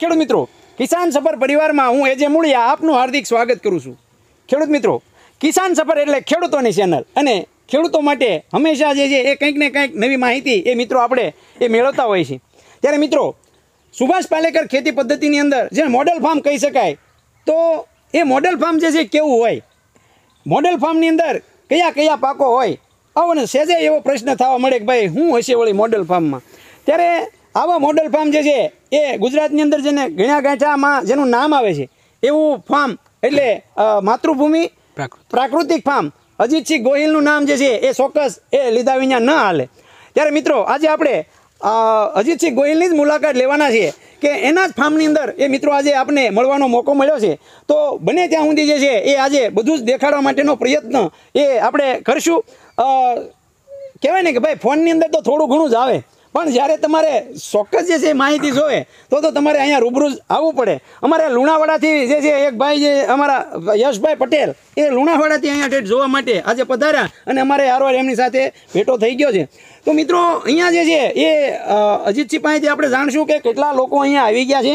ખેડૂત મિત્રો કિસાન સફર પરિવારમાં હું એજે મૂળિયા આપનું હાર્દિક સ્વાગત કરું છું ખેડૂત મિત્રો કિસાન સફર એટલે ખેડૂતોની ચેનલ અને ખેડૂતો માટે હંમેશા જે છે એ કંઈક ને કંઈક નવી માહિતી એ મિત્રો આપણે એ મેળવતા હોય છે ત્યારે મિત્રો સુભાષ પાલેકર ખેતી પદ્ધતિની અંદર જે મોડેલ ફાર્મ કહી શકાય તો એ મોડેલ ફાર્મ જે છે કેવું હોય મોડેલ ફાર્મની અંદર કયા કયા પાકો હોય આવો ને સેજે એવો પ્રશ્ન થવા મળે કે ભાઈ હું હશે વળી મોડેલ ફાર્મમાં ત્યારે આવા મોડલ ફાર્મ જે છે એ ગુજરાતની અંદર જેને ગણ્યા ગાંઠામાં જેનું નામ આવે છે એવું ફાર્મ એટલે માતૃભૂમિ પ્રાકૃતિક ફાર્મ અજીતસિંહ ગોહિલનું નામ જે છે એ ચોક્કસ એ લીધા વિના ન હાલે ત્યારે મિત્રો આજે આપણે અજીતસિંહ ગોહિલની જ મુલાકાત લેવાના છીએ કે એના જ ફાર્મની અંદર એ મિત્રો આજે આપણે મળવાનો મોકો મળ્યો છે તો બને ત્યાં સુધી જે છે એ આજે બધું જ દેખાડવા માટેનો પ્રયત્ન એ આપણે કરીશું કહેવાય ને કે ભાઈ ફોનની અંદર તો થોડું ઘણું જ આવે પણ જ્યારે તમારે ચોક્કસ જે છે માહિતી જોઈએ તો તો તમારે અહીંયા રૂબરૂ આવવું પડે અમારે લુણાવાડાથી જે છે એક ભાઈ જે અમારા યશભાઈ પટેલ એ લુણાવાડાથી અહીંયા ટેટ જોવા માટે આજે પધાર્યા અને અમારે હારવાર એમની સાથે ભેટો થઈ ગયો છે તો મિત્રો અહીંયા જે છે એ અજીતસિંહ પાસેથી આપણે જાણશું કે કેટલા લોકો અહીંયા આવી ગયા છે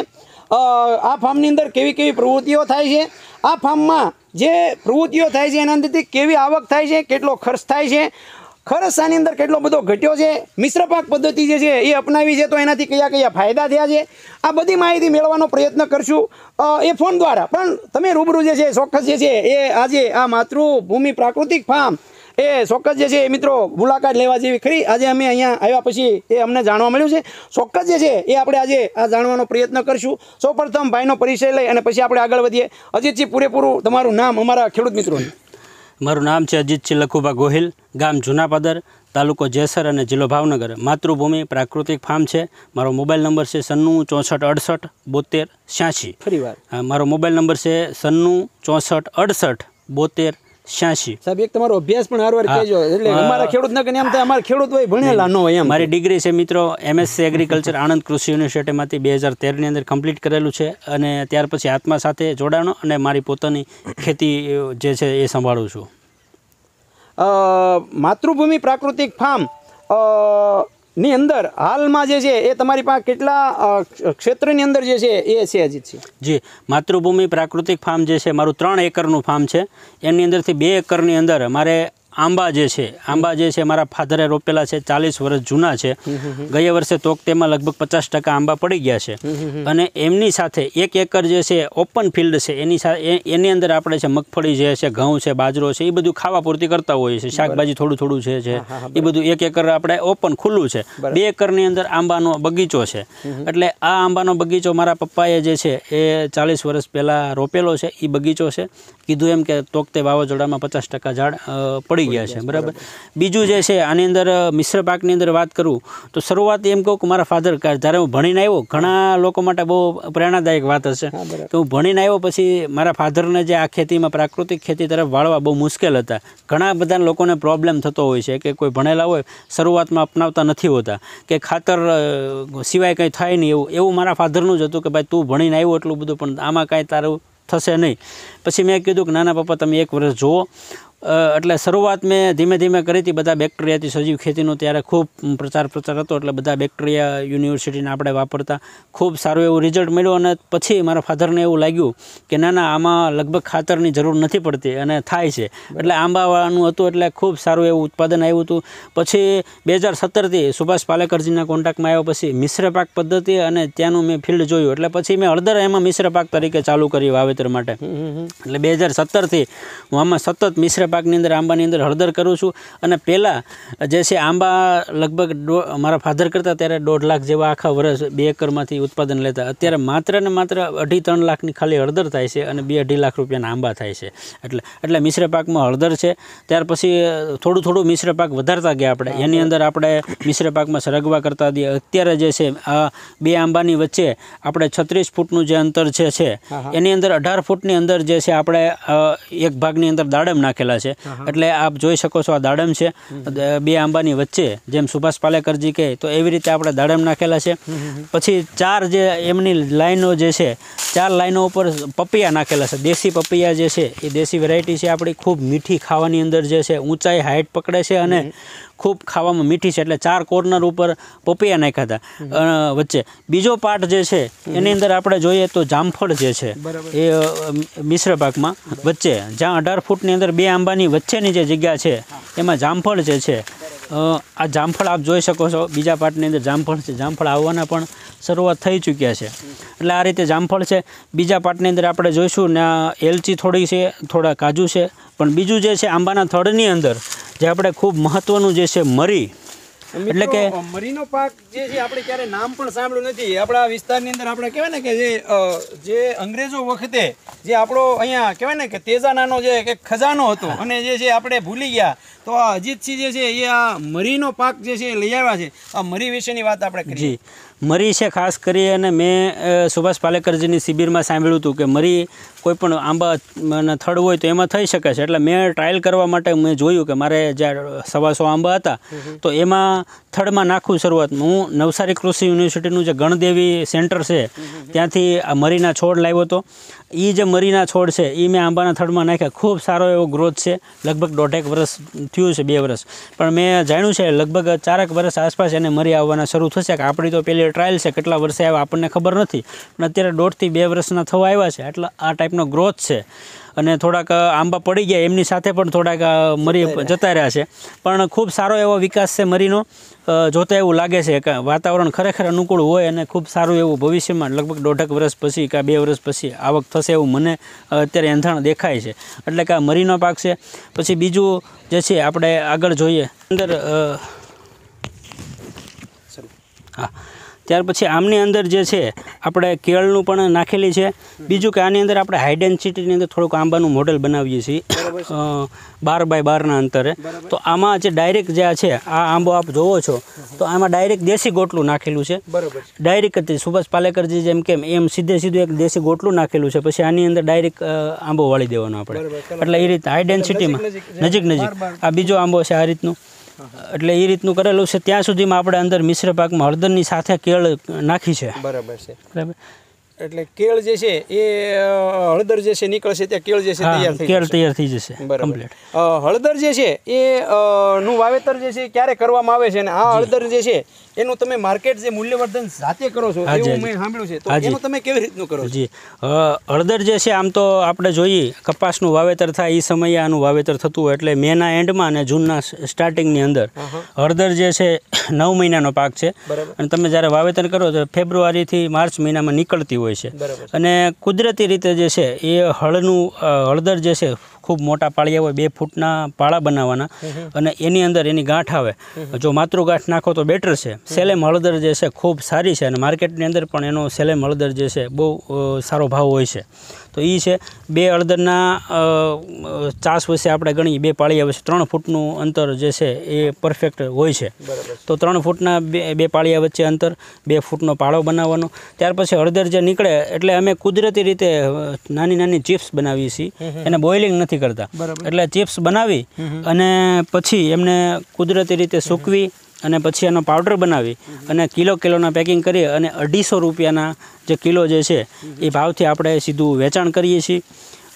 આ ફાર્મની અંદર કેવી કેવી પ્રવૃત્તિઓ થાય છે આ ફાર્મમાં જે પ્રવૃત્તિઓ થાય છે એના અંદરથી કેવી આવક થાય છે કેટલો ખર્ચ થાય છે ખર્ચ આની અંદર કેટલો બધો ઘટ્યો છે મિશ્ર પાક પદ્ધતિ જે છે એ અપનાવી છે તો એનાથી કયા કયા ફાયદા થયા છે આ બધી માહિતી મેળવવાનો પ્રયત્ન કરશું એ ફોન દ્વારા પણ તમે રૂબરૂ જે છે ચોક્કસ જે છે એ આજે આ માતૃભૂમિ પ્રાકૃતિક ફાર્મ એ ચોક્કસ જે છે એ મિત્રો મુલાકાત લેવા જેવી ખરી આજે અમે અહીંયા આવ્યા પછી એ અમને જાણવા મળ્યું છે ચોક્કસ જે છે એ આપણે આજે આ જાણવાનો પ્રયત્ન કરશું સૌપ્રથમ ભાઈનો પરિચય લઈ અને પછી આપણે આગળ વધીએ અજીતજી પૂરેપૂરું તમારું નામ અમારા ખેડૂત મિત્રોનું મારું નામ છે અજીતસિંહ લખુભા ગોહિલ ગામ જૂનાપદર તાલુકો જેસર અને જિલ્લો ભાવનગર માતૃભૂમિ પ્રાકૃતિક ફાર્મ છે મારો મોબાઈલ નંબર છે સન્નું ચોસઠ અડસઠ બોતેર છ્યાસી ફરી વાર મારો મોબાઈલ નંબર છે સન્નું ચોસઠ અડસઠ બોતેર છ્યાસી સાહેબ એક તમારો અભ્યાસ પણ હારવાર કહેજો એટલે અમારા ખેડૂત ના એમ થાય અમારા ખેડૂત હોય ભણેલા ન હોય એમ મારી ડિગ્રી છે મિત્રો એમએસસી એગ્રીકલ્ચર આણંદ કૃષિ યુનિવર્સિટીમાંથી બે હજાર તેરની અંદર કમ્પ્લીટ કરેલું છે અને ત્યાર પછી આત્મા સાથે જોડાણો અને મારી પોતાની ખેતી જે છે એ સંભાળું છું માતૃભૂમિ પ્રાકૃતિક ફાર્મ ની અંદર હાલમાં જે છે એ તમારી પાસે કેટલા ક્ષેત્રની અંદર જે છે એ છે અજીતસિંહ જી માતૃભૂમિ પ્રાકૃતિક ફાર્મ જે છે મારું ત્રણ એકરનું ફાર્મ છે એમની અંદરથી બે એકરની અંદર મારે આંબા જે છે આંબા જે છે મારા ફાધરે રોપેલા છે ચાલીસ વર્ષ જૂના છે ગયા વર્ષે તોક તેમાં લગભગ પચાસ ટકા આંબા પડી ગયા છે અને એમની સાથે એક એકર જે છે ઓપન ફિલ્ડ છે એની સાથે એની અંદર આપણે છે મગફળી જે છે ઘઉં છે બાજરો છે એ બધું ખાવા પૂરતી કરતા હોઈએ છીએ શાકભાજી થોડું થોડું છે એ બધું એક એકર આપણે ઓપન ખુલ્લું છે બે એકરની અંદર આંબાનો બગીચો છે એટલે આ આંબાનો બગીચો મારા પપ્પાએ જે છે એ ચાલીસ વર્ષ પહેલાં રોપેલો છે એ બગીચો છે કીધું એમ કે તોકતે વાવાઝોડામાં પચાસ ટકા ઝાડ પડી મળી ગયા છે બરાબર બીજું જે છે આની અંદર મિશ્ર પાકની અંદર વાત કરું તો શરૂઆત એમ કહું કે મારા ફાધર જ્યારે હું ભણીને આવ્યો ઘણા લોકો માટે બહુ પ્રેરણાદાયક વાત હશે તો હું ભણીને આવ્યો પછી મારા ફાધરને જે આ ખેતીમાં પ્રાકૃતિક ખેતી તરફ વાળવા બહુ મુશ્કેલ હતા ઘણા બધા લોકોને પ્રોબ્લેમ થતો હોય છે કે કોઈ ભણેલા હોય શરૂઆતમાં અપનાવતા નથી હોતા કે ખાતર સિવાય કંઈ થાય નહીં એવું એવું મારા ફાધરનું જ હતું કે ભાઈ તું ભણીને આવ્યો એટલું બધું પણ આમાં કાંઈ તારું થશે નહીં પછી મેં કીધું કે નાના પપ્પા તમે એક વર્ષ જુઓ એ એટલે શરૂઆતમાં ધીમે ધીમે કરીતી બધા બેક્ટેરિયાથી સજીવ ખેતીનો ત્યારે ખૂબ પ્રચાર પ્રસાર હતો એટલે બધા બેક્ટેરિયા યુનિવર્સિટીના આપણે વાપરતા ખૂબ સારું એવું રિઝલ્ટ મળ્યું અને પછી મારા ફાધરને એવું લાગ્યું કે નાના આમાં લગભગ ખાતરની જરૂર નથી પડતી અને થાય છે એટલે આંબાવાળનું હતું એટલે ખૂબ સારું એવું ઉત્પાદન આવ્યુંતું પછી 2017 થી સુભાષ પાલેકરજીના કોન્ટેક્ટમાં આવ્યો પછી મિશ્ર પાક પદ્ધતિ અને ત્યાંનું મે ફિલ્ડ જોયું એટલે પછી મે હળદર એમાં મિશ્ર પાક તરીકે ચાલુ કરી વાવેતર માટે એટલે 2017 થી હું આમાં સતત મિશ્ર પાકની અંદર આંબાની અંદર હળદર કરું છું અને પહેલાં જે છે આંબા લગભગ મારા ફાધર કરતાં ત્યારે દોઢ લાખ જેવા આખા વર્ષ બે એકરમાંથી ઉત્પાદન લેતા અત્યારે માત્ર ને માત્ર અઢી ત્રણ લાખની ખાલી હળદર થાય છે અને બે અઢી લાખ રૂપિયાના આંબા થાય છે એટલે એટલે મિશ્ર પાકમાં હળદર છે ત્યાર પછી થોડું થોડું મિશ્ર પાક વધારતા ગયા આપણે એની અંદર આપણે મિશ્ર પાકમાં સરગવા કરતા દઈએ અત્યારે જે છે આ બે આંબાની વચ્ચે આપણે છત્રીસ ફૂટનું જે અંતર છે એની અંદર અઢાર ફૂટની અંદર જે છે આપણે એક ભાગની અંદર દાડમ નાખેલા છે એટલે આપ જોઈ શકો છો આ દાડમ છે બે આંબાની વચ્ચે જેમ સુભાષ પાલેકરજી કહે તો એવી રીતે આપણે દાડમ નાખેલા છે પછી ચાર જે એમની લાઈનો જે છે ચાર લાઈનો ઉપર પપૈયા નાખેલા છે દેશી પપૈયા જે છે એ દેશી વેરાયટી છે આપણી ખૂબ મીઠી ખાવાની અંદર જે છે ઊંચાઈ હાઇટ પકડે છે અને ખૂબ ખાવામાં મીઠી છે એટલે ચાર કોર્નર ઉપર પપૈયા નાખ્યા હતા વચ્ચે બીજો પાર્ટ જે છે એની અંદર આપણે જોઈએ તો જામફળ જે છે એ મિશ્ર પાકમાં વચ્ચે જ્યાં અઢાર ફૂટની અંદર બે આંબાની વચ્ચેની જે જગ્યા છે એમાં જામફળ જે છે આ જામફળ આપ જોઈ શકો છો બીજા પાર્ટની અંદર જામફળ છે જામફળ આવવાના પણ શરૂઆત થઈ ચૂક્યા છે એટલે આ રીતે જામફળ છે બીજા પાર્ટની અંદર આપણે જોઈશું ને એલચી થોડી છે થોડા કાજુ છે પણ બીજું જે છે આંબાના થળની અંદર જે આપણે ખૂબ મહત્ત્વનું જે છે મરી એટલે કે મરીનો પાક જે છે આપણે ક્યારે નામ પણ સાંભળ્યું નથી આપણા વિસ્તારની અંદર આપણે કહેવાય ને કે જે જે અંગ્રેજો વખતે જે આપણો અહીંયા કહેવાય ને કે તેજાનાનો જે એક ખજાનો હતો અને જે છે આપણે ભૂલી ગયા તો આ અજીતસિંહ જે છે એ આ મરીનો પાક જે છે એ લઈ આવ્યા છે આ મરી વિશેની વાત આપણે કરી મરી છે ખાસ કરી અને મેં સુભાષ પાલેકરજીની શિબિરમાં સાંભળ્યું હતું કે મરી કોઈ પણ આંબાના થડ હોય તો એમાં થઈ શકે છે એટલે મેં ટ્રાયલ કરવા માટે મેં જોયું કે મારે જ્યાં સવાસો આંબા હતા તો એમાં થડમાં નાખું શરૂઆતમાં હું નવસારી કૃષિ યુનિવર્સિટીનું જે ગણદેવી સેન્ટર છે ત્યાંથી આ મરીના છોડ લાવ્યો હતો એ જે મરીના છોડ છે એ મેં આંબાના થડમાં નાખ્યા ખૂબ સારો એવો ગ્રોથ છે લગભગ દોઢેક વર્ષ થયું છે બે વર્ષ પણ મેં જાણ્યું છે લગભગ ચારેક વર્ષ આસપાસ એને મરી આવવાના શરૂ થશે કે આપણી તો પેલી ટ્રાયલ છે કેટલા વર્ષે આવ્યા આપણને ખબર નથી પણ અત્યારે દોઢથી બે વર્ષના થવા આવ્યા છે એટલે આ ટાઈપ ટાઈપનો ગ્રોથ છે અને થોડાક આંબા પડી ગયા એમની સાથે પણ થોડાક મરી જતા રહ્યા છે પણ ખૂબ સારો એવો વિકાસ છે મરીનો જોતા એવું લાગે છે કે વાતાવરણ ખરેખર અનુકૂળ હોય અને ખૂબ સારું એવું ભવિષ્યમાં લગભગ દોઢક વર્ષ પછી કે બે વર્ષ પછી આવક થશે એવું મને અત્યારે એંધાણ દેખાય છે એટલે કે આ મરીનો પાક છે પછી બીજું જે છે આપણે આગળ જોઈએ અંદર હા ત્યાર પછી આમની અંદર જે છે આપણે કેળનું પણ નાખેલી છે બીજું કે આની અંદર આપણે હાઈ ડેન્સિટીની અંદર થોડુંક આંબાનું મોડેલ બનાવીએ છીએ બાર બાય બારના અંતરે તો આમાં જે ડાયરેક્ટ જે છે આ આંબો આપ જોવો છો તો આમાં ડાયરેક્ટ દેશી ગોટલું નાખેલું છે ડાયરેક્ટ સુભાષ પાલેકરજી જેમ કેમ એમ સીધે સીધું એક દેશી ગોટલું નાખેલું છે પછી આની અંદર ડાયરેક્ટ આંબો વાળી દેવાનો આપણે એટલે એ રીતે હાઈ ડેન્સિટીમાં નજીક નજીક આ બીજો આંબો છે આ રીતનું એટલે એ રીતનું કરેલું છે ત્યાં સુધીમાં આપણે અંદર મિશ્ર પાકમાં હળદરની સાથે કેળ નાખી છે બરાબર છે બરાબર એટલે કેળ જે છે એ હળદર જે છે નીકળશે ત્યાં કેળ જે છે તૈયાર થઈ કેળ તૈયાર થઈ જશે બરાબર હળદર જે છે એ નું વાવેતર જે છે ક્યારે કરવામાં આવે છે અને આ હળદર જે છે એનું તમે માર્કેટ જે મૂલ્યવર્ધન જાતે કરો છો એવું મેં સાંભળ્યું છે તો એનું તમે કેવી રીતનું કરો જી હળદર જે છે આમ તો આપણે જોઈએ કપાસનું વાવેતર થાય એ સમયે આનું વાવેતર થતું હોય એટલે મેના એન્ડમાં અને જૂનના સ્ટાર્ટિંગની અંદર હળદર જે છે નવ મહિનાનો પાક છે અને તમે જ્યારે વાવેતર કરો તો ફેબ્રુઆરીથી માર્ચ મહિનામાં નીકળતી હોય હોય છે અને કુદરતી રીતે જે છે એ હળનું હળદર જે છે ખૂબ મોટા પાળિયા હોય બે ફૂટના પાળા બનાવવાના અને એની અંદર એની ગાંઠ આવે જો માતૃ ગાંઠ નાખો તો બેટર છે સેલેમ હળદર જે છે ખૂબ સારી છે અને માર્કેટની અંદર પણ એનો સેલેમ હળદર જે છે બહુ સારો ભાવ હોય છે તો એ છે બે અળદરના ચાસ વચ્ચે આપણે ગણીએ બે પાળીયા વચ્ચે ત્રણ ફૂટનું અંતર જે છે એ પરફેક્ટ હોય છે તો ત્રણ ફૂટના બે બે પાળીયા વચ્ચે અંતર બે ફૂટનો પાળો બનાવવાનો ત્યાર પછી હળદર જે નીકળે એટલે અમે કુદરતી રીતે નાની નાની ચિપ્સ બનાવીએ છીએ એને બોઇલિંગ નથી કરતા એટલે ચિપ્સ બનાવી અને પછી એમને કુદરતી રીતે સૂકવી અને પછી એનો પાવડર બનાવી અને કિલો કિલોના પેકિંગ કરી અને અઢીસો રૂપિયાના જે કિલો જે છે એ ભાવથી આપણે સીધું વેચાણ કરીએ છીએ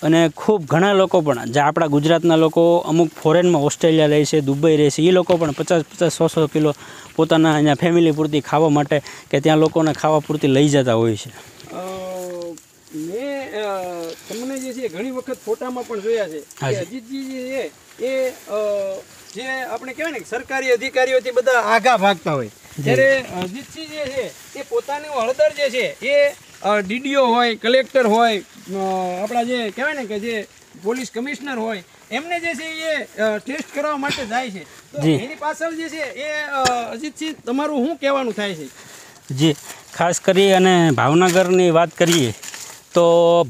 અને ખૂબ ઘણા લોકો પણ જે આપણા ગુજરાતના લોકો અમુક ફોરેનમાં ઓસ્ટ્રેલિયા રહે છે દુબઈ રહે છે એ લોકો પણ પચાસ પચાસ સો સો કિલો પોતાના અહીંયા ફેમિલી પૂરતી ખાવા માટે કે ત્યાં લોકોને ખાવા પૂરતી લઈ જતા હોય છે તમને જે છે ઘણી વખત ફોટામાં પણ જોયા છે અજીતજી એ જે આપણે કહેવાય ને સરકારી અધિકારીઓથી બધા આઘા ભાગતા હોય જ્યારે અજીતસિંહ જે છે એ પોતાનું હળદર જે છે એ ડીડીઓ હોય કલેક્ટર હોય આપણા જે કહેવાય ને કે જે પોલીસ કમિશનર હોય એમને જે છે એ ટેસ્ટ કરવા માટે જાય છે એની પાછળ જે છે એ અજીતસિંહ તમારું શું કહેવાનું થાય છે જી ખાસ કરી અને ભાવનગરની વાત કરીએ તો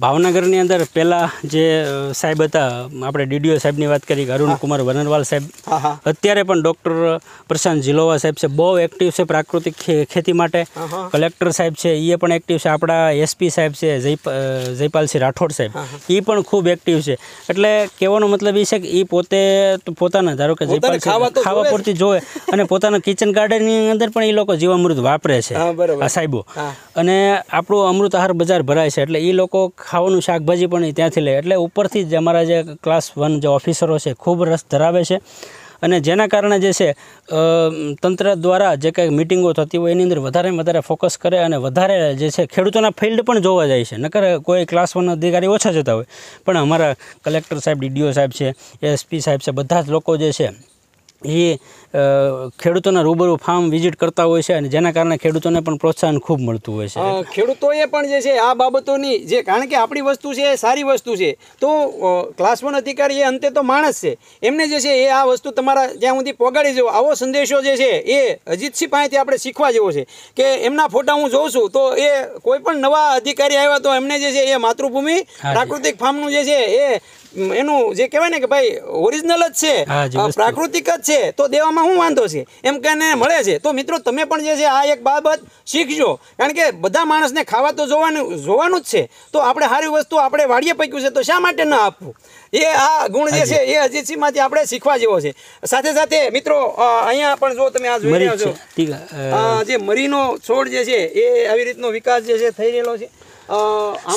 ભાવનગરની અંદર પહેલાં જે સાહેબ હતા આપણે ડીડીઓ સાહેબની વાત કરી અરુણકુમાર વનરવાલ સાહેબ અત્યારે પણ ડૉક્ટર પ્રશાંત જીલોવા સાહેબ છે બહુ એક્ટિવ છે પ્રાકૃતિક ખેતી માટે કલેક્ટર સાહેબ છે એ પણ એક્ટિવ છે આપણા એસપી સાહેબ છે જયપાલસિંહ રાઠોડ સાહેબ એ પણ ખૂબ એક્ટિવ છે એટલે કહેવાનો મતલબ એ છે કે એ પોતે પોતાના ધારો કે જયપાલ ખાવા પૂરતી જોવે અને પોતાના કિચન ગાર્ડનની અંદર પણ એ લોકો જીવામૃત વાપરે છે સાહેબો અને આપણું અમૃત આહાર બજાર ભરાય છે એટલે એ લોકો ખાવાનું શાકભાજી પણ ત્યાંથી લે એટલે ઉપરથી જ અમારા જે ક્લાસ વન જે ઓફિસરો છે ખૂબ રસ ધરાવે છે અને જેના કારણે જે છે તંત્ર દ્વારા જે કાંઈ મિટિંગો થતી હોય એની અંદર વધારે વધારે ફોકસ કરે અને વધારે જે છે ખેડૂતોના ફિલ્ડ પણ જોવા જાય છે નકર કોઈ ક્લાસ વન અધિકારી ઓછા જતા હોય પણ અમારા કલેક્ટર સાહેબ ડીડીઓ સાહેબ છે એસપી સાહેબ છે બધા જ લોકો જે છે એ ખેડૂતોના રૂબરૂ ફાર્મ વિઝિટ કરતા હોય છે અને જેના કારણે ખેડૂતોને પણ પ્રોત્સાહન ખૂબ મળતું હોય છે ખેડૂતોએ પણ જે છે આ બાબતોની જે કારણ કે આપણી વસ્તુ છે એ સારી વસ્તુ છે તો ક્લાસ વન અધિકારી એ અંતે તો માણસ છે એમને જે છે એ આ વસ્તુ તમારા જ્યાં સુધી પહોંચાડી જવો આવો સંદેશો જે છે એ અજીતસિંહ પાસેથી આપણે શીખવા જેવો છે કે એમના ફોટા હું જોઉં છું તો એ કોઈ પણ નવા અધિકારી આવ્યા તો એમને જે છે એ માતૃભૂમિ પ્રાકૃતિક ફાર્મનું જે છે એ એનું જે કહેવાય ને કે ભાઈ ઓરિજિનલ જ છે પ્રાકૃતિક જ છે તો દેવામાં એમાં શું વાંધો છે એમ કહીને મળે છે તો મિત્રો તમે પણ જે છે આ એક બાબત શીખજો કારણ કે બધા માણસને ખાવા તો જોવાનું જોવાનું જ છે તો આપણે સારી વસ્તુ આપણે વાડીએ પૈક્યું છે તો શા માટે ન આપવું એ આ ગુણ જે છે એ અજીતસિંહમાંથી આપણે શીખવા જેવો છે સાથે સાથે મિત્રો અહીંયા પણ જો તમે આ જોઈ રહ્યા છો જે મરીનો છોડ જે છે એ આવી રીતનો વિકાસ જે છે થઈ રહેલો છે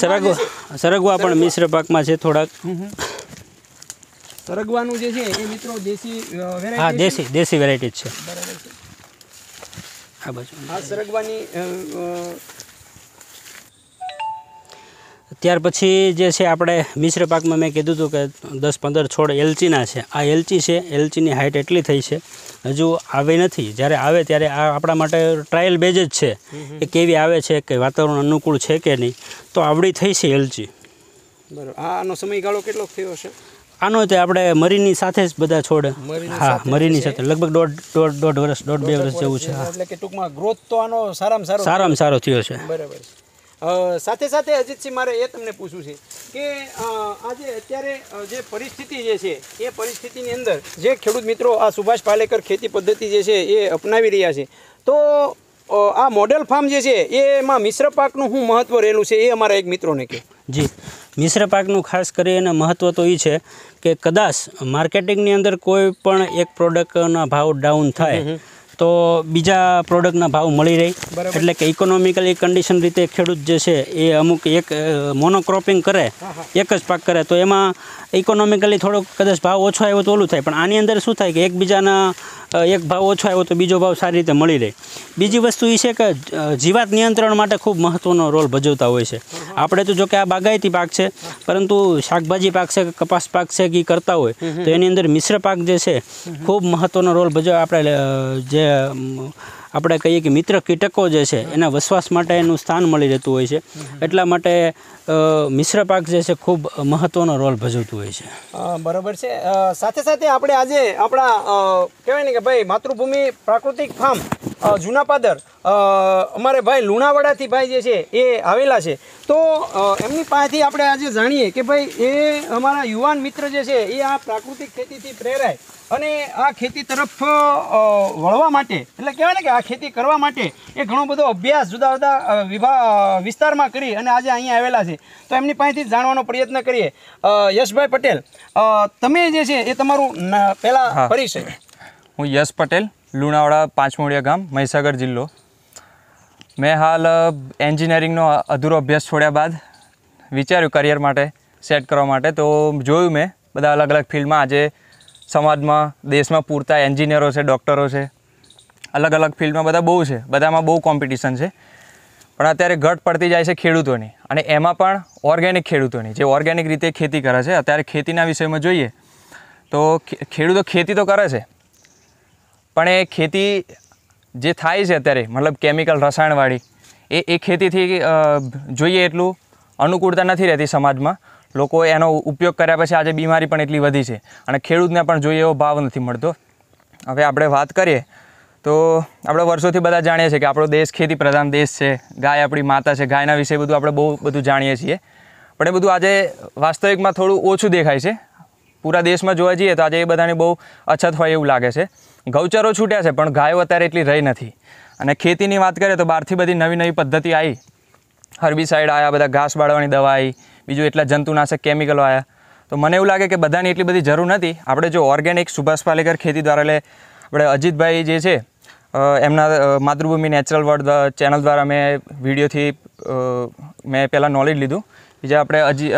સરગવા સરગવા પણ મિશ્ર પાકમાં છે થોડાક સરગવાનું જે છે એ મિત્રો દેશી હા દેશી દેશી વેરાયટી છે બરાબર છે આ બાજુ આ સરગવાની ત્યાર પછી જે છે આપણે મિશ્ર પાકમાં મેં કીધું હતું કે દસ પંદર છોડ એલચીના છે આ એલચી છે એલચીની હાઇટ એટલી થઈ છે હજુ આવી નથી જ્યારે આવે ત્યારે આ આપણા માટે ટ્રાયલ બેજ જ છે કે કેવી આવે છે કે વાતાવરણ અનુકૂળ છે કે નહીં તો આવડી થઈ છે એલચી બરાબર આનો સમયગાળો કેટલો થયો છે આનો તે આપણે મરીની સાથે જ બધા છોડ હા મરીની સાથે લગભગ દોઢ દોઢ દોઢ વર્ષ દોઢ બે વર્ષ જેવું છે એટલે કે ટૂંકમાં ગ્રોથ તો આનો સારામાં સારો સારામાં સારો થયો છે બરાબર સાથે સાથે અજીતસિંહ મારે એ તમને પૂછવું છે કે આજે અત્યારે જે પરિસ્થિતિ જે છે એ પરિસ્થિતિની અંદર જે ખેડૂત મિત્રો આ સુભાષ પાલેકર ખેતી પદ્ધતિ જે છે એ અપનાવી રહ્યા છે તો આ મોડેલ ફાર્મ જે છે એમાં મિશ્ર પાકનું શું મહત્ત્વ રહેલું છે એ અમારા એક મિત્રોને કહે જી મિશ્ર પાકનું ખાસ કરીને મહત્ત્વ તો એ છે કે કદાચ માર્કેટિંગની અંદર કોઈ પણ એક પ્રોડક્ટના ભાવ ડાઉન થાય તો બીજા પ્રોડક્ટના ભાવ મળી રહે એટલે કે ઇકોનોમિકલી કન્ડિશન રીતે ખેડૂત જે છે એ અમુક એક મોનોક્રોપિંગ કરે એક જ પાક કરે તો એમાં ઇકોનોમિકલી થોડોક કદાચ ભાવ ઓછો આવ્યો તો ઓલું થાય પણ આની અંદર શું થાય કે એકબીજાના એક ભાવ ઓછો આવ્યો તો બીજો ભાવ સારી રીતે મળી રહે બીજી વસ્તુ એ છે કે જીવાત નિયંત્રણ માટે ખૂબ મહત્ત્વનો રોલ ભજવતા હોય છે આપણે તો જો કે આ બાગાયતી પાક છે પરંતુ શાકભાજી પાક છે કપાસ પાક છે કે કરતા હોય તો એની અંદર મિશ્ર પાક જે છે ખૂબ મહત્ત્વનો રોલ ભજવે આપણે જે આપણે કહીએ કે મિત્ર કીટકો જે છે એના વસવાસ માટે એનું સ્થાન મળી રહેતું હોય છે એટલા માટે મિશ્ર પાક જે છે ખૂબ મહત્ત્વનો રોલ ભજવતું હોય છે બરોબર છે સાથે સાથે આપણે આજે આપણા કહેવાય ને કે ભાઈ માતૃભૂમિ પ્રાકૃતિક ફાર્મ જૂના પાદર અમારે ભાઈ લુણાવાડાથી ભાઈ જે છે એ આવેલા છે તો એમની પાસેથી આપણે આજે જાણીએ કે ભાઈ એ અમારા યુવાન મિત્ર જે છે એ આ પ્રાકૃતિક ખેતીથી પ્રેરાય અને આ ખેતી તરફ વળવા માટે એટલે કહેવાય ને કે આ ખેતી કરવા માટે એ ઘણો બધો અભ્યાસ જુદા જુદા વિભા વિસ્તારમાં કરી અને આજે અહીંયા આવેલા છે તો એમની પાસેથી જાણવાનો પ્રયત્ન કરીએ યશભાઈ પટેલ તમે જે છે એ તમારું પહેલા પહેલાં પરિચય હું યશ પટેલ લુણાવાડા પાંચમોડિયા ગામ મહીસાગર જિલ્લો મેં હાલ એન્જિનિયરિંગનો અધૂરો અભ્યાસ છોડ્યા બાદ વિચાર્યું કરિયર માટે સેટ કરવા માટે તો જોયું મેં બધા અલગ અલગ ફિલ્ડમાં આજે સમાજમાં દેશમાં પૂરતા એન્જિનિયરો છે ડૉક્ટરો છે અલગ અલગ ફિલ્ડમાં બધા બહુ છે બધામાં બહુ કોમ્પિટિશન છે પણ અત્યારે ઘટ પડતી જાય છે ખેડૂતોની અને એમાં પણ ઓર્ગેનિક ખેડૂતોની જે ઓર્ગેનિક રીતે ખેતી કરે છે અત્યારે ખેતીના વિષયમાં જોઈએ તો ખેડૂતો ખેતી તો કરે છે પણ એ ખેતી જે થાય છે અત્યારે મતલબ કેમિકલ રસાયણવાળી એ એ ખેતીથી જોઈએ એટલું અનુકૂળતા નથી રહેતી સમાજમાં લોકો એનો ઉપયોગ કર્યા પછી આજે બીમારી પણ એટલી વધી છે અને ખેડૂતને પણ જોઈએ એવો ભાવ નથી મળતો હવે આપણે વાત કરીએ તો આપણે વર્ષોથી બધા જાણીએ છીએ કે આપણો દેશ ખેતી પ્રધાન દેશ છે ગાય આપણી માતા છે ગાયના વિશે બધું આપણે બહુ બધું જાણીએ છીએ પણ એ બધું આજે વાસ્તવિકમાં થોડું ઓછું દેખાય છે પૂરા દેશમાં જોવા જઈએ તો આજે એ બધાની બહુ અછત હોય એવું લાગે છે ગૌચરો છૂટ્યા છે પણ ગાયો અત્યારે એટલી રહી નથી અને ખેતીની વાત કરીએ તો બહારથી બધી નવી નવી પદ્ધતિ આવી હર્બીસાઇડ આવ્યા બધા ઘાસ બાળવાની દવા આવી બીજું એટલા જંતુનાશક કેમિકલો આવ્યા તો મને એવું લાગે કે બધાની એટલી બધી જરૂર નથી આપણે જો ઓર્ગેનિક સુભાષ પાલેકર ખેતી દ્વારા એટલે આપણે અજીતભાઈ જે છે એમના માતૃભૂમિ નેચરલ વર્લ્ડ ચેનલ દ્વારા મેં વિડીયોથી મેં પહેલાં નોલેજ લીધું બીજા આપણે અજી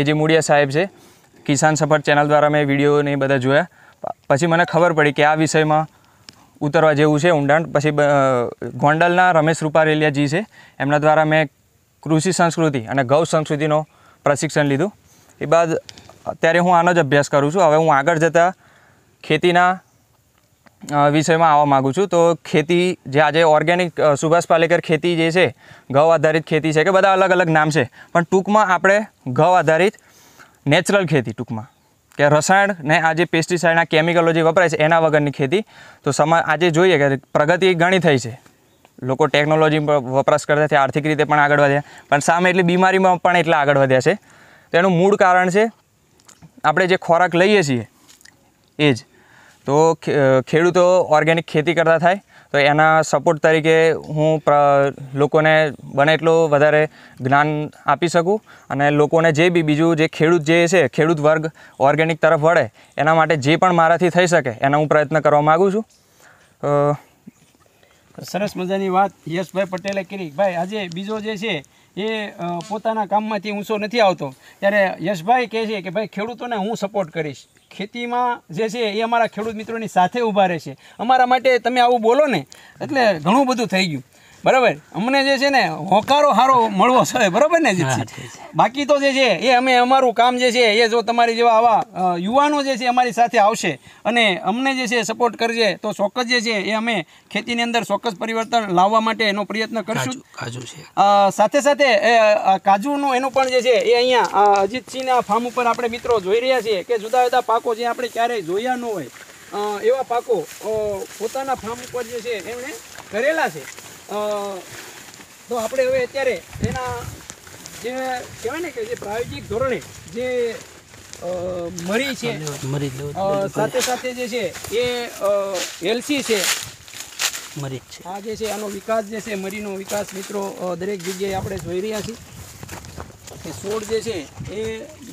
એ જે મૂળિયા સાહેબ છે કિસાન સફર ચેનલ દ્વારા મેં વિડીયોને બધા જોયા પછી મને ખબર પડી કે આ વિષયમાં ઉતરવા જેવું છે ઊંડાણ પછી ગોંડલના રમેશ રૂપારેલિયાજી છે એમના દ્વારા મેં કૃષિ સંસ્કૃતિ અને ગૌ સંસ્કૃતિનો પ્રશિક્ષણ લીધું એ બાદ અત્યારે હું આનો જ અભ્યાસ કરું છું હવે હું આગળ જતાં ખેતીના વિષયમાં આવવા માગું છું તો ખેતી જે આજે ઓર્ગેનિક સુભાષ પાલેકર ખેતી જે છે ઘઉં આધારિત ખેતી છે કે બધા અલગ અલગ નામ છે પણ ટૂંકમાં આપણે ઘઉં આધારિત નેચરલ ખેતી ટૂંકમાં કે રસાયણ ને આ જે પેસ્ટિસાઇડના કેમિકલો જે વપરાય છે એના વગરની ખેતી તો સમા આજે જોઈએ કે પ્રગતિ ઘણી થઈ છે લોકો ટેકનોલોજી વપરાશ કરતા આર્થિક રીતે પણ આગળ વધે પણ સામે એટલી બીમારીમાં પણ એટલા આગળ વધ્યા છે તેનું મૂળ કારણ છે આપણે જે ખોરાક લઈએ છીએ એ જ તો ખેડૂતો ઓર્ગેનિક ખેતી કરતા થાય તો એના સપોર્ટ તરીકે હું લોકોને બને એટલું વધારે જ્ઞાન આપી શકું અને લોકોને જે બી બીજું જે ખેડૂત જે છે ખેડૂત વર્ગ ઓર્ગેનિક તરફ વળે એના માટે જે પણ મારાથી થઈ શકે એના હું પ્રયત્ન કરવા માગું છું સરસ મજાની વાત યશભાઈ પટેલે કરી ભાઈ આજે બીજો જે છે એ પોતાના કામમાંથી ઊંચો નથી આવતો ત્યારે યશભાઈ કહે છે કે ભાઈ ખેડૂતોને હું સપોર્ટ કરીશ ખેતીમાં જે છે એ અમારા ખેડૂત મિત્રોની સાથે ઊભા રહે છે અમારા માટે તમે આવું બોલો ને એટલે ઘણું બધું થઈ ગયું બરાબર અમને જે છે ને હોકારો સારો મળવો છે બરાબર ને બાકી તો જે છે એ અમે અમારું કામ જે છે એ જો તમારી જેવા આવા યુવાનો જે છે અમારી સાથે આવશે અને અમને જે છે સપોર્ટ કરજે તો ચોક્કસ જે છે એ અમે ખેતીની અંદર ચોક્કસ પરિવર્તન લાવવા માટે એનો પ્રયત્ન કરશું કાજુ છે સાથે સાથે કાજુનું એનું પણ જે છે એ અહીંયા અજીતસિંહના ફાર્મ ઉપર આપણે મિત્રો જોઈ રહ્યા છીએ કે જુદા જુદા પાકો જે આપણે ક્યારેય જોયા ન હોય એવા પાકો પોતાના ફાર્મ ઉપર જે છે એમણે કરેલા છે તો આપણે હવે અત્યારે એના જે કહેવાય ને કે જે પ્રાયોગિક ધોરણે જે મરી છે સાથે સાથે જે છે એ એલસી છે મરી છે આ જે છે આનો વિકાસ જે છે મરીનો વિકાસ મિત્રો દરેક જગ્યાએ આપણે જોઈ રહ્યા છીએ કે છોડ જે છે એ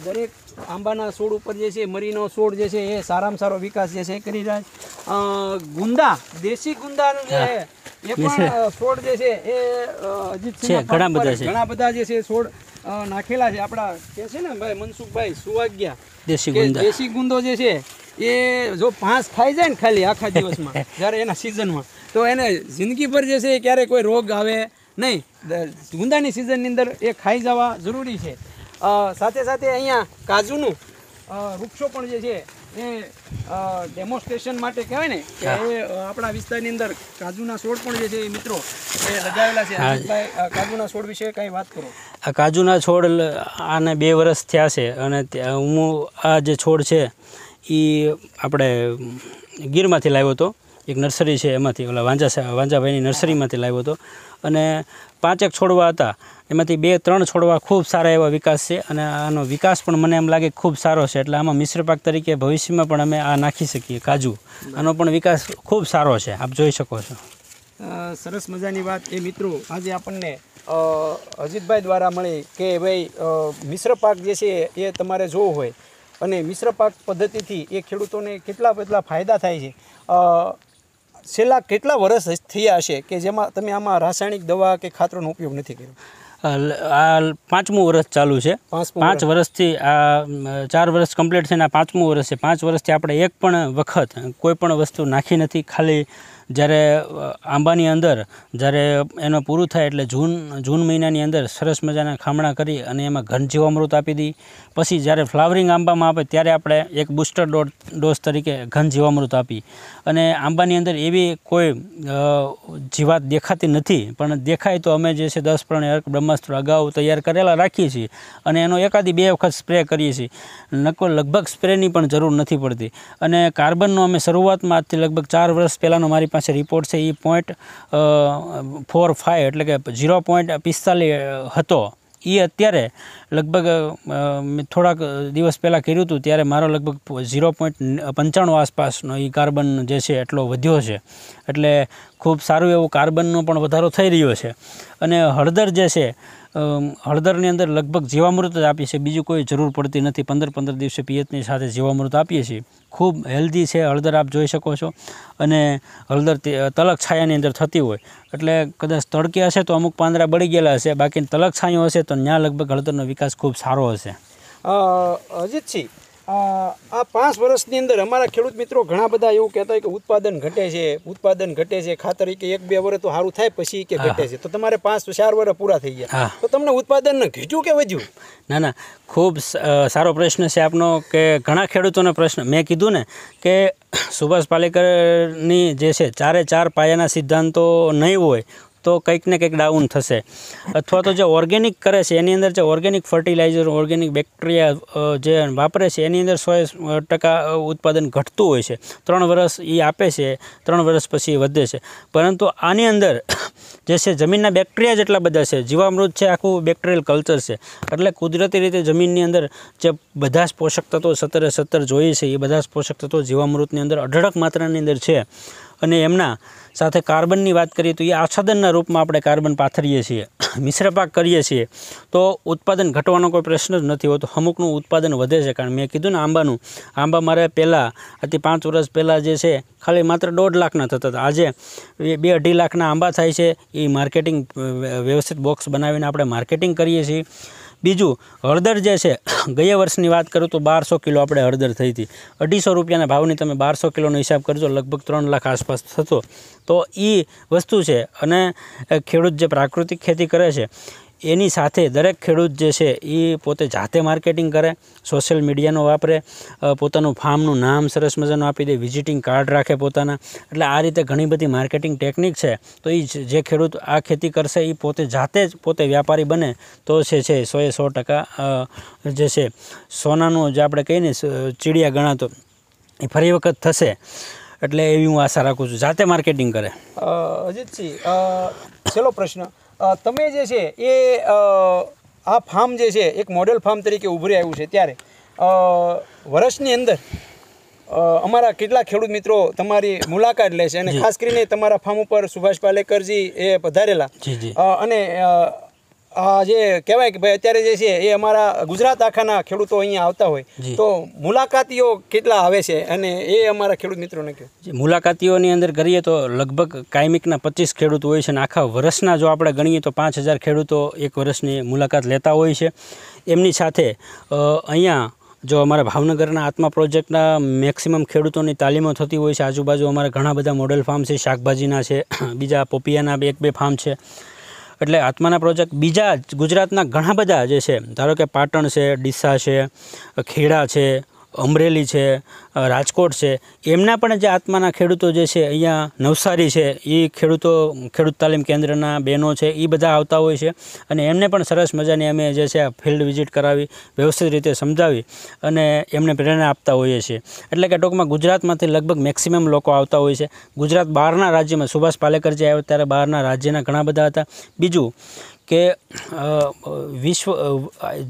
દરેક આંબાના છોડ ઉપર જે છે મરીનો છોડ જે છે એ સારામાં સારો વિકાસ જે છે કરી રહ્યા છે ગુંદા દેશી ગુંદા જે એ પણ છોડ જે છે એ અજીતસિંહ ઘણા બધા છે ઘણા બધા જે છે છોડ નાખેલા છે આપણા કે છે ને ભાઈ મનસુખભાઈ સુવાગ્યા દેશી ગુંદા દેશી ગુંદો જે છે એ જો પાંચ ખાઈ જાય ને ખાલી આખા દિવસમાં જ્યારે એના સિઝનમાં તો એને જિંદગી પર જે છે ક્યારે કોઈ રોગ આવે નહીં ગુંદાની સિઝનની અંદર એ ખાઈ જવા જરૂરી છે સાથે સાથે અહીંયા કાજુનું વૃક્ષો પણ જે છે એ ડેમોન્સ્ટ્રેશન માટે કહેવાય ને કે એ આપણા વિસ્તારની અંદર કાજુના છોડ પણ જે છે એ મિત્રો એ લગાવેલા છે કાજુના છોડ વિશે કંઈ વાત કરો આ કાજુના છોડ આને બે વર્ષ થયા છે અને હું આ જે છોડ છે એ આપણે ગીરમાંથી લાવ્યો હતો એક નર્સરી છે એમાંથી ઓલા વાંજા વાંજાભાઈની નર્સરીમાંથી લાવ્યો હતો અને પાંચેક છોડવા હતા એમાંથી બે ત્રણ છોડવા ખૂબ સારા એવા વિકાસ છે અને આનો વિકાસ પણ મને એમ લાગે ખૂબ સારો છે એટલે આમાં મિશ્ર પાક તરીકે ભવિષ્યમાં પણ અમે આ નાખી શકીએ કાજુ આનો પણ વિકાસ ખૂબ સારો છે આપ જોઈ શકો છો સરસ મજાની વાત એ મિત્રો આજે આપણને અજીતભાઈ દ્વારા મળી કે ભાઈ મિશ્ર પાક જે છે એ તમારે જોવો હોય અને મિશ્ર પાક પદ્ધતિથી એ ખેડૂતોને કેટલા બધા ફાયદા થાય છે છેલ્લા કેટલા વર્ષ થયા હશે કે જેમાં તમે આમાં રાસાયણિક દવા કે ખાતરોનો ઉપયોગ નથી કર્યો આ પાંચમું વર્ષ ચાલુ છે પાંચ વર્ષથી આ ચાર વર્ષ કમ્પ્લીટ થઈને આ પાંચમું વર્ષ છે પાંચ વર્ષથી આપણે એક પણ વખત કોઈ પણ વસ્તુ નાખી નથી ખાલી જ્યારે આંબાની અંદર જ્યારે એનો પૂરું થાય એટલે જૂન જૂન મહિનાની અંદર સરસ મજાના ખામણા કરી અને એમાં ગણજીવા અમૃત આપી દી પછી જ્યારે ફ્લાવરિંગ આંબામાં આપે ત્યારે આપણે એક બૂસ્ટર ડોઝ તરીકે ગણજીવા અમૃત આપી અને આંબાની અંદર એવી કોઈ જીવાત દેખાતી નથી પણ દેખાય તો અમે જે છે 10 પરણે બ્રહ્માસ્ત્ર અગાઉ તૈયાર કરેલા રાખી છે અને એનો એકાદી બે વખત સ્પ્રે કરીએ છીએ નકો લગભગ સ્પ્રેની પણ જરૂર નથી પડતી અને કાર્બનનો અમે શરૂઆતમાં એટલે લગભગ 4 વર્ષ પહેલાનો મારી પાસે રિપોર્ટ છે એ પોઈન્ટ ફોર ફાઇવ એટલે કે ઝીરો પોઈન્ટ પિસ્તાલીસ હતો એ અત્યારે લગભગ થોડાક દિવસ પહેલાં કર્યું હતું ત્યારે મારો લગભગ ઝીરો પોઈન્ટ પંચાણું આસપાસનો એ કાર્બન જે છે એટલો વધ્યો છે એટલે ખૂબ સારું એવું કાર્બનનો પણ વધારો થઈ રહ્યો છે અને હળદર જે છે હળદરની અંદર લગભગ જીવામૃત જ આપીએ છીએ બીજું કોઈ જરૂર પડતી નથી પંદર પંદર દિવસે પિયતની સાથે જીવામૃત આપીએ છીએ ખૂબ હેલ્ધી છે હળદર આપ જોઈ શકો છો અને હળદર તલક છાયાની અંદર થતી હોય એટલે કદાચ તડકે હશે તો અમુક પાંદડા બળી ગયેલા હશે બાકી તલક છાંયો હશે તો ત્યાં લગભગ હળદરનો વિકાસ ખૂબ સારો હશે અજીતસિંહ આ પાંચ વર્ષની અંદર અમારા ખેડૂત મિત્રો ઘણા બધા એવું કહેતા હોય કે ઉત્પાદન ઘટે છે ઉત્પાદન ઘટે છે ખાતર કે એક બે વર્ષ તો સારું થાય પછી કે ઘટે છે તો તમારે પાંચ ચાર વર્ષ પૂરા થઈ ગયા તો તમને ઉત્પાદન ઘટ્યું કે વધ્યું ના ના ખૂબ સારો પ્રશ્ન છે આપનો કે ઘણા ખેડૂતોનો પ્રશ્ન મેં કીધું ને કે સુભાષ પાલેકરની જે છે ચારે ચાર પાયાના સિદ્ધાંતો નહીં હોય તો કંઈક ને કંઈક ડાઉન થશે અથવા તો જે ઓર્ગેનિક કરે છે એની અંદર જે ઓર્ગેનિક ફર્ટિલાઇઝર ઓર્ગેનિક બેક્ટેરિયા જે વાપરે છે એની અંદર સો ટકા ઉત્પાદન ઘટતું હોય છે ત્રણ વર્ષ એ આપે છે ત્રણ વર્ષ પછી વધે છે પરંતુ આની અંદર જે છે જમીનના બેક્ટેરિયા જેટલા બધા છે જીવામૃત છે આખું બેક્ટેરિયલ કલ્ચર છે એટલે કુદરતી રીતે જમીનની અંદર જે બધા જ પોષક તત્વો સત્તરે સત્તર જોઈએ છે એ બધા જ પોષક તત્વો જીવામૃતની અંદર અઢળક માત્રાની અંદર છે અને એમના સાથે કાર્બનની વાત કરીએ તો એ આચ્છાદનના રૂપમાં આપણે કાર્બન પાથરીએ છીએ મિશ્ર પાક કરીએ છીએ તો ઉત્પાદન ઘટવાનો કોઈ પ્રશ્ન જ નથી હોતો અમુકનું ઉત્પાદન વધે છે કારણ મેં કીધું ને આંબાનું આંબા મારે પહેલાં આજથી પાંચ વર્ષ પહેલાં જે છે ખાલી માત્ર દોઢ લાખના થતા હતા આજે બે અઢી લાખના આંબા થાય છે એ માર્કેટિંગ વ્યવસ્થિત બોક્સ બનાવીને આપણે માર્કેટિંગ કરીએ છીએ બીજું હળદર જે છે ગયા વર્ષની વાત કરું તો બારસો કિલો આપણે હળદર થઈ હતી અઢીસો રૂપિયાના ભાવની તમે બારસો કિલોનો હિસાબ કરજો લગભગ ત્રણ લાખ આસપાસ થતો તો એ વસ્તુ છે અને ખેડૂત જે પ્રાકૃતિક ખેતી કરે છે એની સાથે દરેક ખેડૂત જે છે એ પોતે જાતે માર્કેટિંગ કરે સોશિયલ મીડિયાનો વાપરે પોતાનું ફાર્મનું નામ સરસ મજાનું આપી દે વિઝિટિંગ કાર્ડ રાખે પોતાના એટલે આ રીતે ઘણી બધી માર્કેટિંગ ટેકનિક છે તો એ જે ખેડૂત આ ખેતી કરશે એ પોતે જાતે જ પોતે વ્યાપારી બને તો છે છે સોએ સો ટકા જે છે સોનાનું જે આપણે કહીએ ને ચીડિયા ગણાતો એ ફરી વખત થશે એટલે એવી હું આશા રાખું છું જાતે માર્કેટિંગ કરે અજીતસિંહ છેલ્લો પ્રશ્ન તમે જે છે એ આ ફાર્મ જે છે એક મોડેલ ફાર્મ તરીકે ઉભરી આવ્યું છે ત્યારે વર્ષની અંદર અમારા કેટલા ખેડૂત મિત્રો તમારી મુલાકાત લે છે અને ખાસ કરીને તમારા ફાર્મ ઉપર સુભાષ પાલેકરજી એ પધારેલા અને જે કહેવાય કે ભાઈ અત્યારે જે છે એ અમારા ગુજરાત આખાના ખેડૂતો અહીંયા આવતા હોય તો મુલાકાતીઓ કેટલા આવે છે અને એ અમારા ખેડૂત મિત્રોને કહ્યું મુલાકાતીઓની અંદર કરીએ તો લગભગ કાયમિકના પચીસ ખેડૂત હોય છે અને આખા વર્ષના જો આપણે ગણીએ તો પાંચ હજાર ખેડૂતો એક વર્ષની મુલાકાત લેતા હોય છે એમની સાથે અહીંયા જો અમારા ભાવનગરના આત્મા પ્રોજેક્ટના મેક્સિમમ ખેડૂતોની તાલીમો થતી હોય છે આજુબાજુ અમારા ઘણા બધા મોડેલ ફાર્મ છે શાકભાજીના છે બીજા પોપિયાના બે એક બે ફાર્મ છે એટલે આત્માના પ્રોજેક્ટ બીજા ગુજરાતના ઘણા બધા જે છે ધારો કે પાટણ છે ડીસા છે ખેડા છે અમરેલી છે રાજકોટ છે એમના પણ જે આત્માના ખેડૂતો જે છે અહીંયા નવસારી છે એ ખેડૂતો ખેડૂત તાલીમ કેન્દ્રના બહેનો છે એ બધા આવતા હોય છે અને એમને પણ સરસ મજાની અમે જે છે ફિલ્ડ વિઝિટ કરાવી વ્યવસ્થિત રીતે સમજાવી અને એમને પ્રેરણા આપતા હોઈએ છીએ એટલે કે ટૂંકમાં ગુજરાતમાંથી લગભગ મેક્સિમમ લોકો આવતા હોય છે ગુજરાત બહારના રાજ્યમાં સુભાષ પાલેકરજી આવ્યા ત્યારે બહારના રાજ્યના ઘણા બધા હતા બીજું કે વિશ્વ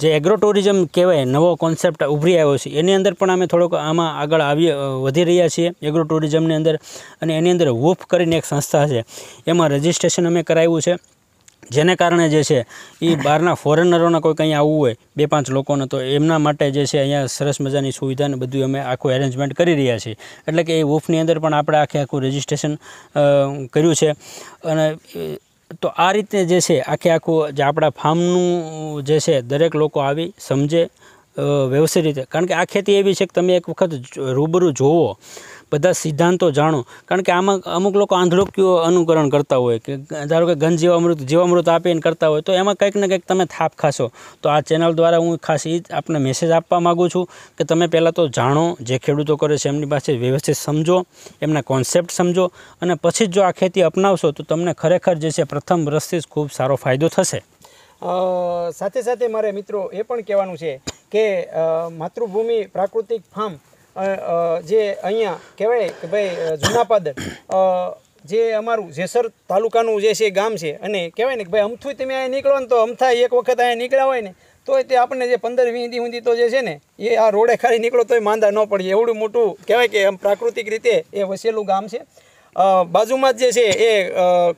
જે એગ્રો ટુરિઝમ કહેવાય નવો કોન્સેપ્ટ ઉભરી આવ્યો છે એની અંદર પણ અમે થોડોક આમાં આગળ આવી વધી રહ્યા છીએ એગ્રો ટુરિઝમની અંદર અને એની અંદર વૂફ કરીને એક સંસ્થા છે એમાં રજિસ્ટ્રેશન અમે કરાવ્યું છે જેને કારણે જે છે એ બહારના ફોરેનરોના કોઈ કંઈ આવવું હોય બે પાંચ લોકોને તો એમના માટે જે છે અહીંયા સરસ મજાની સુવિધા ને બધું અમે આખું એરેન્જમેન્ટ કરી રહ્યા છીએ એટલે કે એ વૂફની અંદર પણ આપણે આખે આખું રજિસ્ટ્રેશન કર્યું છે અને તો આ રીતે જે છે આખે આખું જે આપણા ફાર્મનું જે છે દરેક લોકો આવી સમજે વ્યવસ્થિત રીતે કારણ કે આ ખેતી એવી છે કે તમે એક વખત રૂબરૂ જોવો બધા સિદ્ધાંતો જાણો કારણ કે આમાં અમુક લોકો આંધળોક્યું અનુકરણ કરતા હોય કે ધારો કે ઘન જીવામૃત જીવામૃત આપીને કરતા હોય તો એમાં કંઈક ને કંઈક તમે થાપ ખાશો તો આ ચેનલ દ્વારા હું ખાસ એ જ આપને મેસેજ આપવા માગું છું કે તમે પહેલાં તો જાણો જે ખેડૂતો કરે છે એમની પાસે વ્યવસ્થિત સમજો એમના કોન્સેપ્ટ સમજો અને પછી જો આ ખેતી અપનાવશો તો તમને ખરેખર જે છે પ્રથમ રસથી જ ખૂબ સારો ફાયદો થશે સાથે સાથે મારે મિત્રો એ પણ કહેવાનું છે કે માતૃભૂમિ પ્રાકૃતિક ફાર્મ જે અહીંયા કહેવાય કે ભાઈ જૂના જે અમારું જેસર તાલુકાનું જે છે ગામ છે અને કહેવાય ને કે ભાઈ અમથું તમે અહીંયા નીકળો ને તો અમથા એક વખત અહીંયા નીકળ્યા હોય ને તો તે આપણને જે પંદર વીસ દી સુધી તો જે છે ને એ આ રોડે ખાલી નીકળો તોય માંદા ન પડીએ એવડું મોટું કહેવાય કે આમ પ્રાકૃતિક રીતે એ વસેલું ગામ છે બાજુમાં જ જે છે એ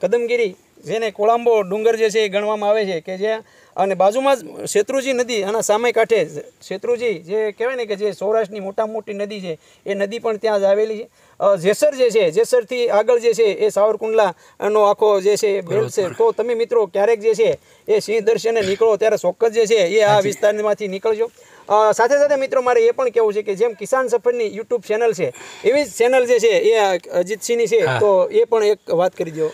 કદમગીરી જેને કોળાંબો ડુંગર જે છે એ ગણવામાં આવે છે કે જ્યાં અને બાજુમાં જ શેત્રુજી નદી આના સામે કાંઠે શેત્રુજી જે કહેવાય ને કે જે સૌરાષ્ટ્રની મોટા મોટી નદી છે એ નદી પણ ત્યાં જ આવેલી છે જેસર જે છે જેસરથી આગળ જે છે એ સાવરકુંડલાનો આખો જે છે બેલ્ટ છે તો તમે મિત્રો ક્યારેક જે છે એ સિંહ દર્શને નીકળો ત્યારે ચોક્કસ જે છે એ આ વિસ્તારમાંથી નીકળજો સાથે સાથે મિત્રો મારે એ પણ કહેવું છે કે જેમ કિસાન સફરની યુટ્યુબ ચેનલ છે એવી જ ચેનલ જે છે એ અજીતસિંહની છે તો એ પણ એક વાત કરી દો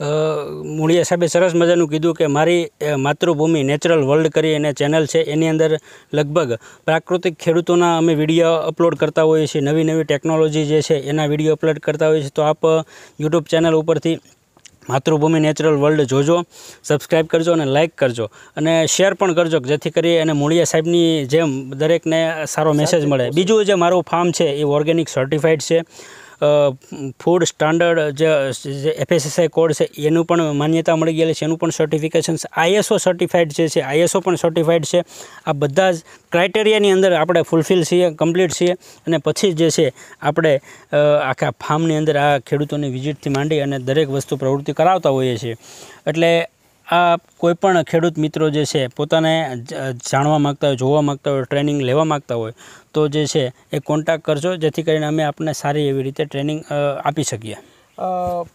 મૂળિયા સાહેબે સરસ મજાનું કીધું કે મારી માતૃભૂમિ નેચરલ વર્લ્ડ કરી અને ચેનલ છે એની અંદર લગભગ પ્રાકૃતિક ખેડૂતોના અમે વિડીયો અપલોડ કરતા હોઈએ છીએ નવી નવી ટેકનોલોજી જે છે એના વિડીયો અપલોડ કરતા હોઈએ છીએ તો આપ યુટ્યુબ ચેનલ ઉપરથી માતૃભૂમિ નેચરલ વર્લ્ડ જોજો સબસ્ક્રાઈબ કરજો અને લાઇક કરજો અને શેર પણ કરજો જેથી કરી અને મૂળિયા સાહેબની જેમ દરેકને સારો મેસેજ મળે બીજું જે મારું ફાર્મ છે એ ઓર્ગેનિક સર્ટિફાઈડ છે ફૂડ સ્ટાન્ડર્ડ જે એફએસએસઆઈ કોડ છે એનું પણ માન્યતા મળી ગયેલી છે એનું પણ સર્ટિફિકેશન આઈએસઓ સર્ટિફાઈડ જે છે આઈએસઓ પણ સર્ટિફાઈડ છે આ બધા જ ક્રાઇટેરિયાની અંદર આપણે ફૂલફિલ છીએ કમ્પ્લીટ છીએ અને પછી જે છે આપણે આખા ફાર્મની અંદર આ ખેડૂતોની વિઝિટથી માંડી અને દરેક વસ્તુ પ્રવૃત્તિ કરાવતા હોઈએ છીએ એટલે આ કોઈપણ ખેડૂત મિત્રો જે છે પોતાને જાણવા માગતા હોય જોવા માગતા હોય ટ્રેનિંગ લેવા માગતા હોય તો જે છે એ કોન્ટેક્ટ કરજો જેથી કરીને અમે આપને સારી એવી રીતે ટ્રેનિંગ આપી શકીએ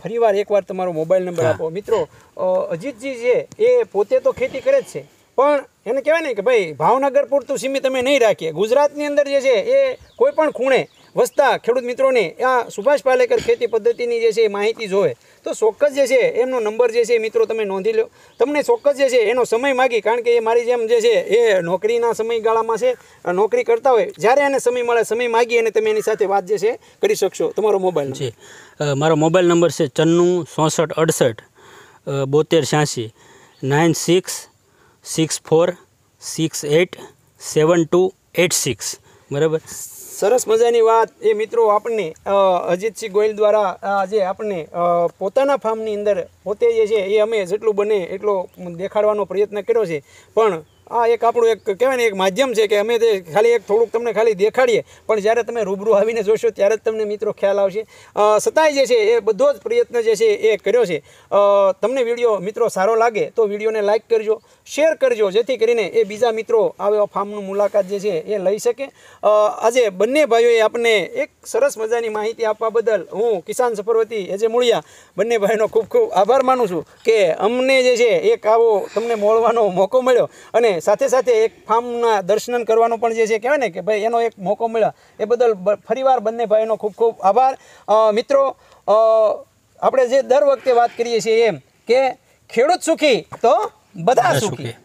ફરી વાર એકવાર તમારો મોબાઈલ નંબર આપો મિત્રો અજીતજી છે એ પોતે તો ખેતી કરે જ છે પણ એને કહેવાય ને કે ભાઈ ભાવનગર પૂરતું સીમિત અમે નહીં રાખીએ ગુજરાતની અંદર જે છે એ કોઈ પણ ખૂણે વસતા ખેડૂત મિત્રોને આ સુભાષ પાલેકર ખેતી પદ્ધતિની જે છે એ માહિતી જોવે તો ચોક્કસ જે છે એમનો નંબર જે છે એ મિત્રો તમે નોંધી લો તમને ચોક્કસ જે છે એનો સમય માગી કારણ કે એ મારી જેમ જે છે એ નોકરીના સમયગાળામાં છે નોકરી કરતા હોય જ્યારે એને સમય મળે સમય માગી અને તમે એની સાથે વાત જે છે કરી શકશો તમારો મોબાઈલ છે મારો મોબાઈલ નંબર છે ચન્નું ચોસઠ અડસઠ બોતેર છ્યાસી nine six six four six eight seven two eight six બરાબર સરસ મજાની વાત એ મિત્રો આપણને અજીતસિંહ ગોયલ દ્વારા આજે આપણને પોતાના ફાર્મની અંદર પોતે જે છે એ અમે જેટલું બને એટલો દેખાડવાનો પ્રયત્ન કર્યો છે પણ આ એક આપણું એક કહેવાય ને એક માધ્યમ છે કે અમે તે ખાલી એક થોડુંક તમને ખાલી દેખાડીએ પણ જ્યારે તમે રૂબરૂ આવીને જોશો ત્યારે જ તમને મિત્રો ખ્યાલ આવશે સતાય જે છે એ બધો જ પ્રયત્ન જે છે એ કર્યો છે તમને વિડીયો મિત્રો સારો લાગે તો વિડીયોને લાઇક કરજો શેર કરજો જેથી કરીને એ બીજા મિત્રો આવા ફાર્મનું મુલાકાત જે છે એ લઈ શકે આજે બંને ભાઈઓએ આપણને એક સરસ મજાની માહિતી આપવા બદલ હું કિસાન સફરવતી એ જે મૂળિયા બંને ભાઈનો ખૂબ ખૂબ આભાર માનું છું કે અમને જે છે એક આવો તમને મળવાનો મોકો મળ્યો અને સાથે સાથે એક ફાર્મના દર્શન કરવાનો પણ જે છે કહેવાય ને કે ભાઈ એનો એક મોકો મળ્યો એ બદલ ફરીવાર બંને ભાઈનો ખૂબ ખૂબ આભાર મિત્રો આપણે જે દર વખતે વાત કરીએ છીએ એમ કે ખેડૂત સુખી તો બધા સુખી